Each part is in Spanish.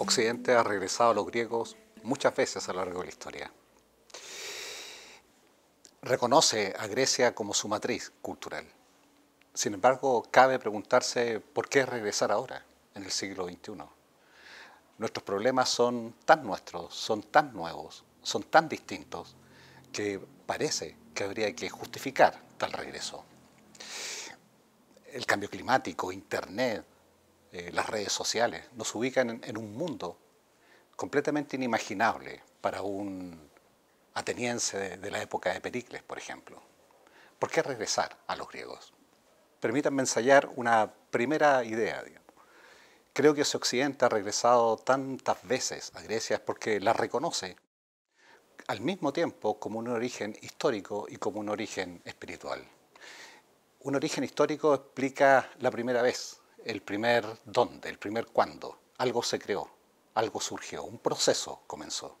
Occidente ha regresado a los griegos muchas veces a lo largo de la historia. Reconoce a Grecia como su matriz cultural. Sin embargo, cabe preguntarse por qué regresar ahora, en el siglo XXI. Nuestros problemas son tan nuestros, son tan nuevos, son tan distintos, que parece que habría que justificar tal regreso. El cambio climático, Internet, eh, las redes sociales, nos ubican en, un mundo completamente inimaginable para un ateniense de, la época de Pericles, por ejemplo. ¿Por qué regresar a los griegos? Permítanme ensayar una primera idea. Creo que ese Occidente ha regresado tantas veces a Grecia porque la reconoce al mismo tiempo como un origen histórico y como un origen espiritual. Un origen histórico explica la primera vez el primer dónde, el primer cuándo. Algo se creó, algo surgió, un proceso comenzó.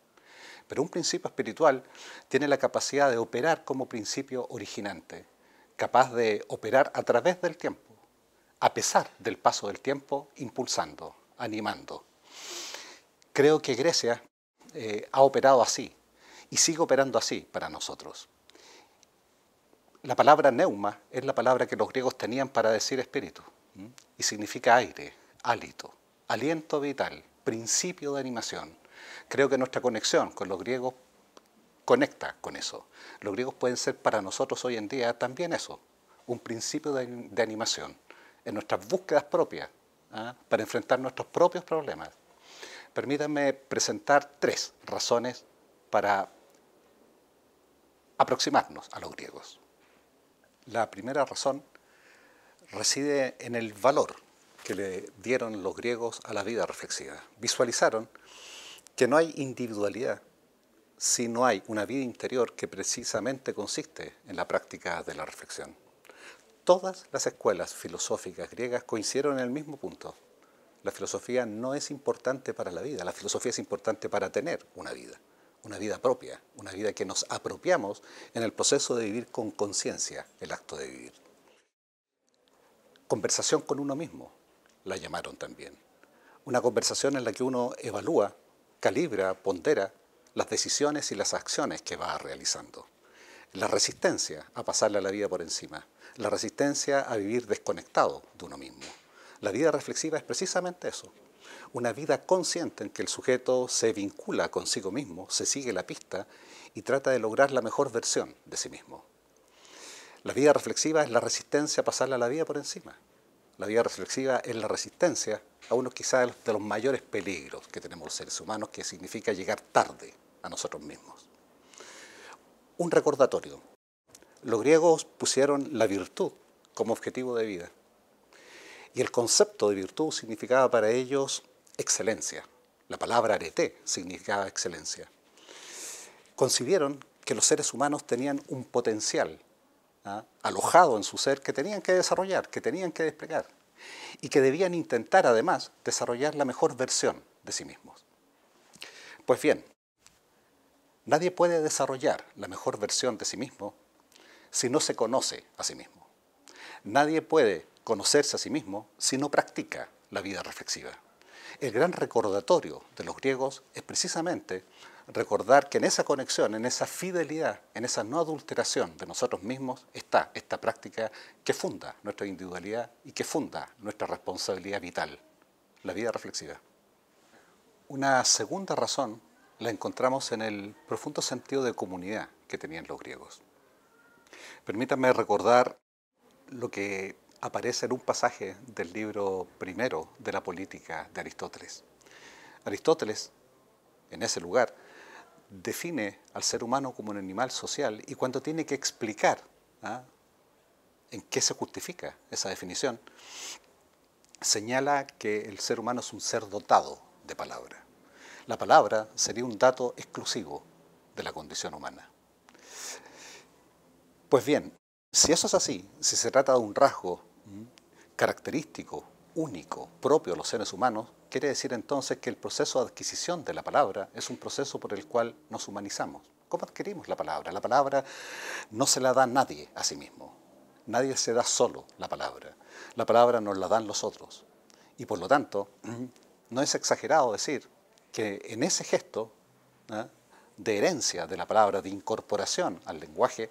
Pero un principio espiritual tiene la capacidad de operar como principio originante, capaz de operar a través del tiempo, a pesar del paso del tiempo, impulsando, animando. Creo que Grecia eh, ha operado así y sigue operando así para nosotros. La palabra neuma es la palabra que los griegos tenían para decir espíritu y significa aire, hálito, aliento vital, principio de animación. Creo que nuestra conexión con los griegos conecta con eso. Los griegos pueden ser para nosotros hoy en día también eso, un principio de, animación en nuestras búsquedas propias ¿ah? para enfrentar nuestros propios problemas. Permítanme presentar tres razones para aproximarnos a los griegos. La primera razón reside en el valor que le dieron los griegos a la vida reflexiva. Visualizaron que no hay individualidad si no hay una vida interior que precisamente consiste en la práctica de la reflexión. Todas las escuelas filosóficas griegas coincidieron en el mismo punto. La filosofía no es importante para la vida, la filosofía es importante para tener una vida, una vida propia, una vida que nos apropiamos en el proceso de vivir con conciencia el acto de vivir conversación con uno mismo, la llamaron también. Una conversación en la que uno evalúa, calibra, pondera las decisiones y las acciones que va realizando. La resistencia a pasarle a la vida por encima, la resistencia a vivir desconectado de uno mismo. La vida reflexiva es precisamente eso, una vida consciente en que el sujeto se vincula consigo mismo, se sigue la pista y trata de lograr la mejor versión de sí mismo. La vida reflexiva es la resistencia a pasarle a la vida por encima. La vida reflexiva es la resistencia a uno quizás de los mayores peligros que tenemos los seres humanos, que significa llegar tarde a nosotros mismos. Un recordatorio. Los griegos pusieron la virtud como objetivo de vida. Y el concepto de virtud significaba para ellos excelencia. La palabra arete significaba excelencia. Concibieron que los seres humanos tenían un potencial ¿ah? alojado en su ser que tenían que desarrollar, que tenían que desplegar y que debían intentar además desarrollar la mejor versión de sí mismos. Pues bien, nadie puede desarrollar la mejor versión de sí mismo si no se conoce a sí mismo. Nadie puede conocerse a sí mismo si no practica la vida reflexiva. El gran recordatorio de los griegos es precisamente recordar que en esa conexión, en esa fidelidad, en esa no adulteración de nosotros mismos está esta práctica que funda nuestra individualidad y que funda nuestra responsabilidad vital, la vida reflexiva. Una segunda razón la encontramos en el profundo sentido de comunidad que tenían los griegos. Permítanme recordar lo que aparece en un pasaje del libro primero de la política de Aristóteles. Aristóteles, en ese lugar, define al ser humano como un animal social y cuando tiene que explicar ¿ah? en qué se justifica esa definición, señala que el ser humano es un ser dotado de palabra. La palabra sería un dato exclusivo de la condición humana. Pues bien, si eso es así, si se trata de un rasgo característico, único, propio a los seres humanos, Quiere decir entonces que el proceso de adquisición de la palabra es un proceso por el cual nos humanizamos. ¿Cómo adquirimos la palabra? La palabra no se la da nadie a sí mismo. Nadie se da solo la palabra. La palabra nos la dan los otros. Y por lo tanto, no es exagerado decir que en ese gesto ¿eh? de herencia de la palabra, de incorporación al lenguaje,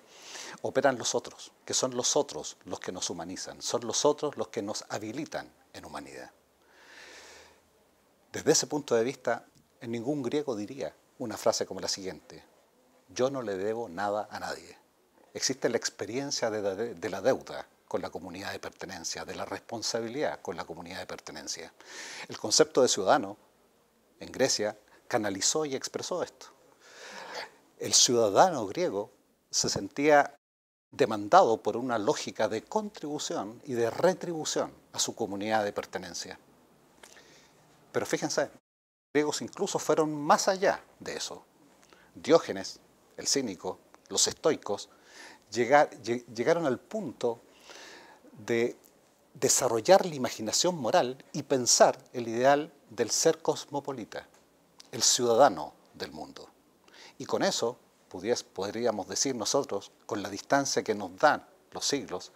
operan los otros, que son los otros los que nos humanizan, son los otros los que nos habilitan en humanidad. Desde ese punto de vista, ningún griego diría una frase como la siguiente, yo no le debo nada a nadie. Existe la experiencia de la deuda con la comunidad de pertenencia, de la responsabilidad con la comunidad de pertenencia. El concepto de ciudadano en Grecia canalizó y expresó esto. El ciudadano griego se sentía demandado por una lógica de contribución y de retribución a su comunidad de pertenencia. Pero fíjense, los griegos incluso fueron más allá de eso. Diógenes, el cínico, los estoicos, llegaron al punto de desarrollar la imaginación moral y pensar el ideal del ser cosmopolita, el ciudadano del mundo. Y con eso podríamos decir nosotros, con la distancia que nos dan los siglos,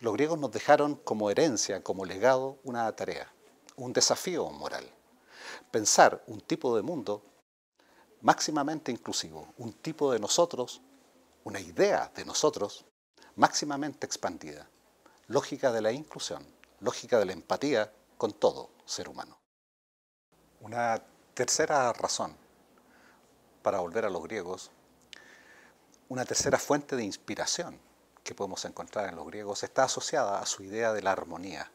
los griegos nos dejaron como herencia, como legado, una tarea, un desafío moral. Pensar un tipo de mundo máximamente inclusivo, un tipo de nosotros, una idea de nosotros máximamente expandida. Lógica de la inclusión, lógica de la empatía con todo ser humano. Una tercera razón, para volver a los griegos, una tercera fuente de inspiración que podemos encontrar en los griegos está asociada a su idea de la armonía,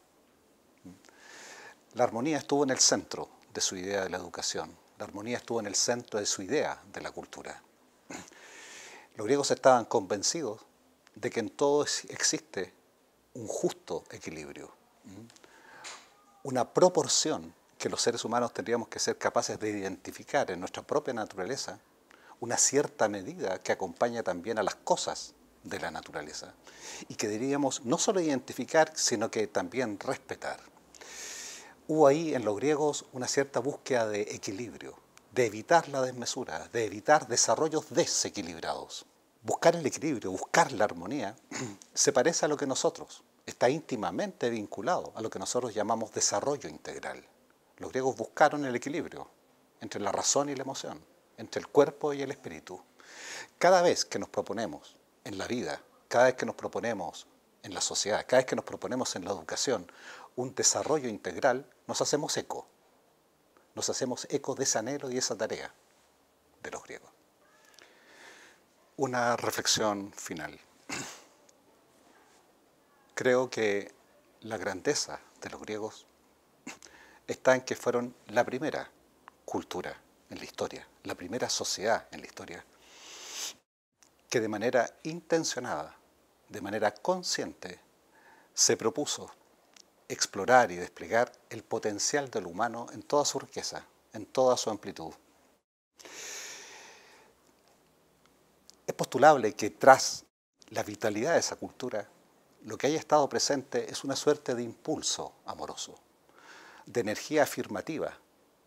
la armonía estuvo en el centro de su idea de la educación, la armonía estuvo en el centro de su idea de la cultura. Los griegos estaban convencidos de que en todo existe un justo equilibrio, una proporción que los seres humanos tendríamos que ser capaces de identificar en nuestra propia naturaleza, una cierta medida que acompaña también a las cosas de la naturaleza y que diríamos no solo identificar, sino que también respetar hubo ahí en los griegos una cierta búsqueda de equilibrio, de evitar la desmesura, de evitar desarrollos desequilibrados. Buscar el equilibrio, buscar la armonía, se parece a lo que nosotros, está íntimamente vinculado a lo que nosotros llamamos desarrollo integral. Los griegos buscaron el equilibrio entre la razón y la emoción, entre el cuerpo y el espíritu. Cada vez que nos proponemos en la vida, cada vez que nos proponemos en la sociedad, cada vez que nos proponemos en la educación un desarrollo integral, nos hacemos eco. Nos hacemos eco de ese anhelo y esa tarea de los griegos. Una reflexión final. Creo que la grandeza de los griegos está en que fueron la primera cultura en la historia, la primera sociedad en la historia, que de manera intencionada, de manera consciente, se propuso explorar y desplegar el potencial del humano en toda su riqueza, en toda su amplitud. Es postulable que tras la vitalidad de esa cultura, lo que haya estado presente es una suerte de impulso amoroso, de energía afirmativa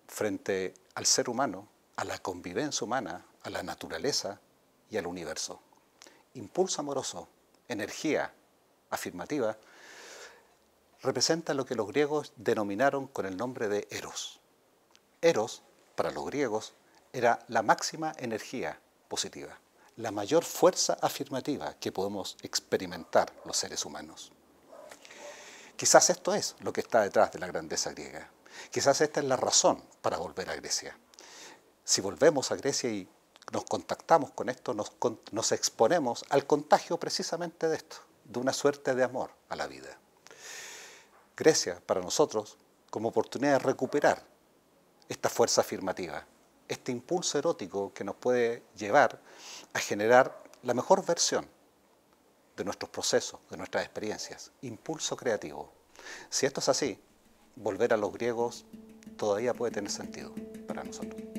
frente al ser humano, a la convivencia humana, a la naturaleza y al universo. Impulso amoroso, energía afirmativa representa lo que los griegos denominaron con el nombre de eros. Eros, para los griegos, era la máxima energía positiva, la mayor fuerza afirmativa que podemos experimentar los seres humanos. Quizás esto es lo que está detrás de la grandeza griega. Quizás esta es la razón para volver a Grecia. Si volvemos a Grecia y nos contactamos con esto, nos, exponemos al contagio precisamente de esto, de una suerte de amor a la vida. Grecia, para nosotros, como oportunidad de recuperar esta fuerza afirmativa, este impulso erótico que nos puede llevar a generar la mejor versión de nuestros procesos, de nuestras experiencias, impulso creativo. Si esto es así, volver a los griegos todavía puede tener sentido para nosotros.